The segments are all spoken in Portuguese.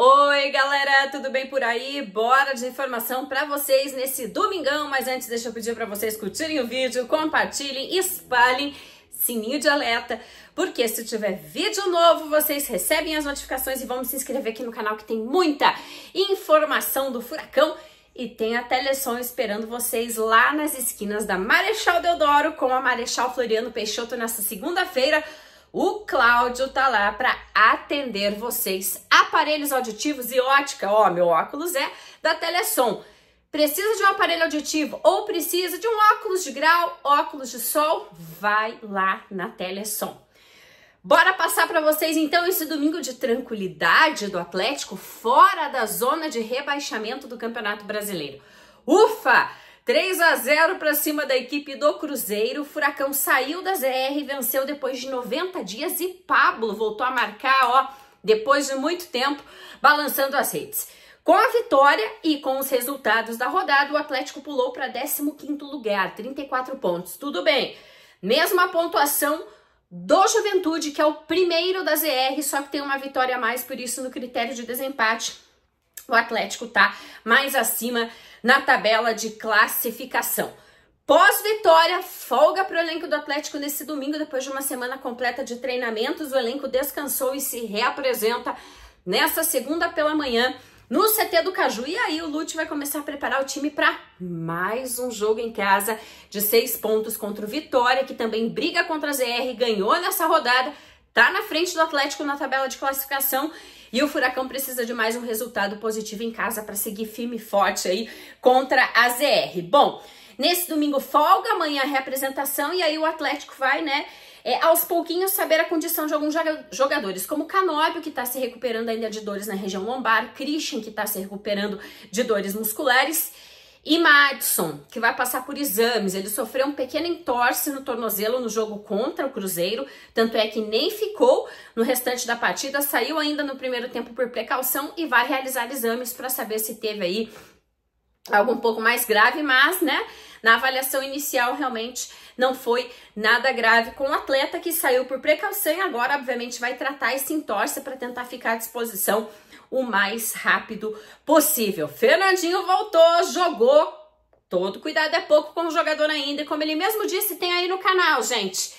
Oi, galera, tudo bem por aí? Bora de informação para vocês nesse domingão, mas antes deixa eu pedir para vocês curtirem o vídeo, compartilhem, espalhem sininho de alerta, porque se tiver vídeo novo, vocês recebem as notificações e vão se inscrever aqui no canal que tem muita informação do furacão e tem a Telesom esperando vocês lá nas esquinas da Marechal Deodoro com a Marechal Floriano Peixoto nessa segunda-feira. O Cláudio tá lá para atender vocês aparelhos auditivos e ótica, ó, meu óculos é da Telesom. Precisa de um aparelho auditivo ou precisa de um óculos de grau, óculos de sol? Vai lá na Telesom. Bora passar para vocês então esse domingo de tranquilidade do Atlético fora da zona de rebaixamento do Campeonato Brasileiro. Ufa! 3 a 0 para cima da equipe do Cruzeiro. O Furacão saiu da ZR, venceu depois de 90 dias e Pablo voltou a marcar, ó, depois de muito tempo balançando as redes. Com a vitória e com os resultados da rodada, o Atlético pulou para 15º lugar, 34 pontos. Tudo bem. Mesma pontuação do Juventude, que é o primeiro da ZR, só que tem uma vitória a mais, por isso no critério de desempate, o Atlético está mais acima na tabela de classificação. Pós-vitória, folga para o elenco do Atlético nesse domingo, depois de uma semana completa de treinamentos. O elenco descansou e se reapresenta nessa segunda pela manhã no CT do Caju. E aí o Lute vai começar a preparar o time para mais um jogo em casa de seis pontos contra o Vitória, que também briga contra a ZR, ganhou nessa rodada, tá na frente do Atlético na tabela de classificação. E o Furacão precisa de mais um resultado positivo em casa para seguir firme e forte aí contra a ZR. Bom, Nesse domingo folga, amanhã representação e aí o Atlético vai, né, é, aos pouquinhos saber a condição de alguns jogadores, como Canóbio, que está se recuperando ainda de dores na região lombar, Christian, que está se recuperando de dores musculares, e Madison, que vai passar por exames. Ele sofreu um pequeno entorse no tornozelo no jogo contra o Cruzeiro, tanto é que nem ficou no restante da partida, saiu ainda no primeiro tempo por precaução e vai realizar exames para saber se teve aí algo um pouco mais grave, mas, né, na avaliação inicial realmente não foi nada grave com o atleta que saiu por precaução e agora, obviamente, vai tratar esse entorse para tentar ficar à disposição o mais rápido possível. Fernandinho voltou, jogou. Todo cuidado é pouco com o jogador ainda, e como ele mesmo disse, tem aí no canal, gente.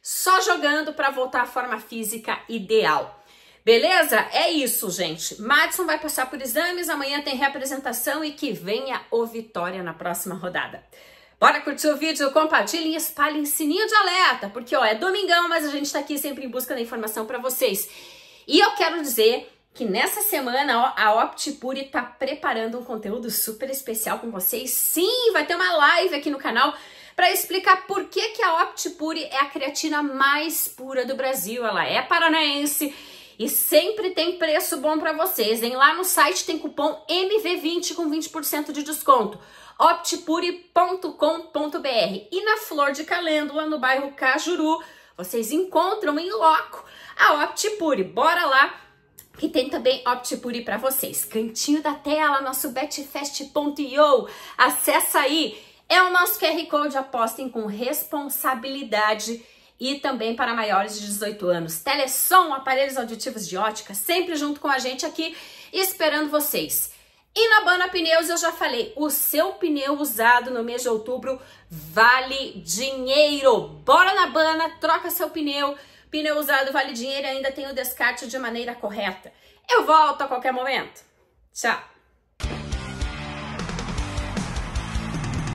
Só jogando para voltar à forma física ideal. Beleza? É isso, gente. Madison vai passar por exames, amanhã tem representação e que venha o Vitória na próxima rodada. Bora curtir o vídeo, compartilhem, espalhem sininho de alerta, porque ó, é domingão, mas a gente tá aqui sempre em busca da informação para vocês. E eu quero dizer que nessa semana ó, a Optipure tá preparando um conteúdo super especial com vocês. Sim, vai ter uma live aqui no canal para explicar por que, que a Optipure é a creatina mais pura do Brasil. Ela é paranaense e sempre tem preço bom para vocês, hein? Lá no site tem cupom MV20 com 20% de desconto. optpure.com.br. E na Flor de Calêndula, no bairro Cajuru, vocês encontram em loco a Optipure. Bora lá que tem também Optipure para vocês. Cantinho da tela, nosso betfest.io. Acessa aí. É o nosso QR Code, apostem com responsabilidade e também para maiores de 18 anos. Telesom, aparelhos auditivos de ótica, sempre junto com a gente aqui, esperando vocês. E na Bana Pneus eu já falei, o seu pneu usado no mês de outubro vale dinheiro. Bora na Bana, troca seu pneu. Pneu usado vale dinheiro, ainda tem o descarte de maneira correta. Eu volto a qualquer momento. Tchau.